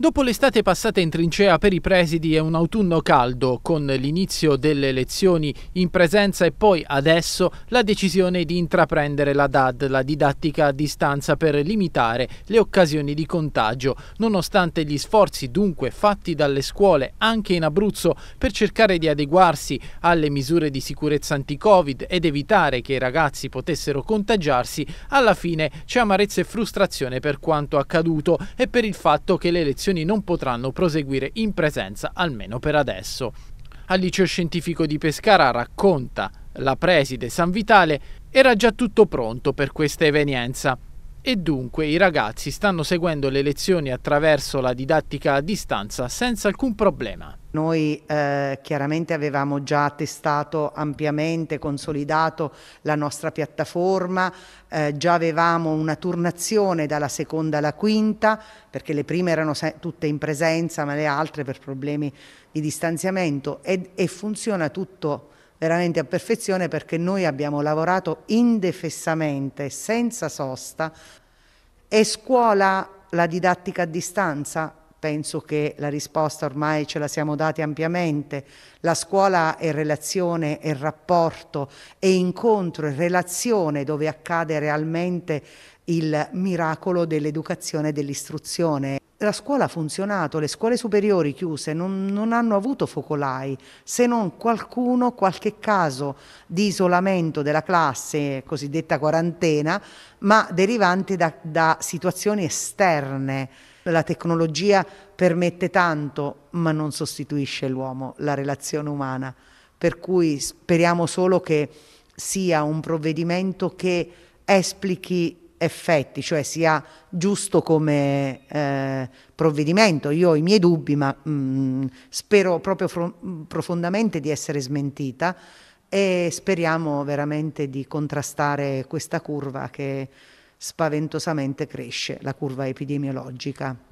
Dopo l'estate passata in trincea per i presidi e un autunno caldo, con l'inizio delle lezioni in presenza e poi adesso la decisione di intraprendere la DAD, la didattica a distanza per limitare le occasioni di contagio, nonostante gli sforzi dunque fatti dalle scuole anche in Abruzzo per cercare di adeguarsi alle misure di sicurezza anti-Covid ed evitare che i ragazzi potessero contagiarsi, alla fine c'è amarezza e frustrazione per quanto accaduto e per il fatto che le elezioni manifestazioni non potranno proseguire in presenza, almeno per adesso. Al liceo scientifico di Pescara racconta la preside San Vitale era già tutto pronto per questa evenienza e dunque i ragazzi stanno seguendo le lezioni attraverso la didattica a distanza senza alcun problema. Noi eh, chiaramente avevamo già testato ampiamente, consolidato la nostra piattaforma, eh, già avevamo una turnazione dalla seconda alla quinta, perché le prime erano tutte in presenza, ma le altre per problemi di distanziamento e, e funziona tutto veramente a perfezione perché noi abbiamo lavorato indefessamente, senza sosta. E scuola la didattica a distanza? Penso che la risposta ormai ce la siamo dati ampiamente. La scuola è relazione, è rapporto, è incontro, è relazione dove accade realmente il miracolo dell'educazione e dell'istruzione la scuola ha funzionato, le scuole superiori chiuse non, non, hanno avuto focolai, se non qualcuno, qualche caso di isolamento della classe, cosiddetta quarantena, ma derivante da, da situazioni esterne. La tecnologia permette tanto, ma non sostituisce l'uomo, la relazione umana. Per cui speriamo solo che sia un provvedimento che esplichi effetti, cioè sia giusto come eh, provvedimento. Io ho i miei dubbi, ma mh, mm, spero proprio profondamente di essere smentita e speriamo veramente di contrastare questa curva che spaventosamente cresce, la curva epidemiologica.